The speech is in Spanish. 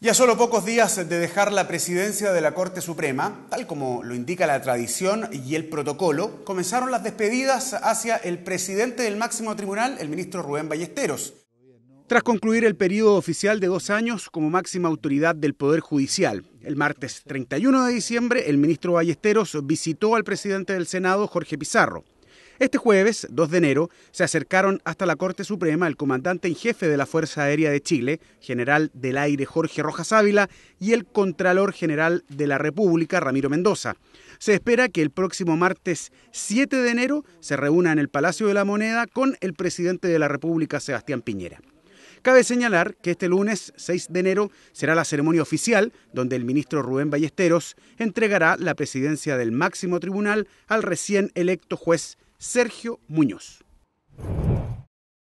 Ya solo pocos días de dejar la presidencia de la Corte Suprema, tal como lo indica la tradición y el protocolo, comenzaron las despedidas hacia el presidente del máximo tribunal, el ministro Rubén Ballesteros. Tras concluir el periodo oficial de dos años como máxima autoridad del Poder Judicial, el martes 31 de diciembre, el ministro Ballesteros visitó al presidente del Senado, Jorge Pizarro. Este jueves, 2 de enero, se acercaron hasta la Corte Suprema el comandante en jefe de la Fuerza Aérea de Chile, general del aire Jorge Rojas Ávila, y el Contralor General de la República, Ramiro Mendoza. Se espera que el próximo martes 7 de enero se reúna en el Palacio de la Moneda con el presidente de la República, Sebastián Piñera. Cabe señalar que este lunes 6 de enero será la ceremonia oficial donde el ministro Rubén Ballesteros entregará la presidencia del máximo tribunal al recién electo juez Sergio Muñoz.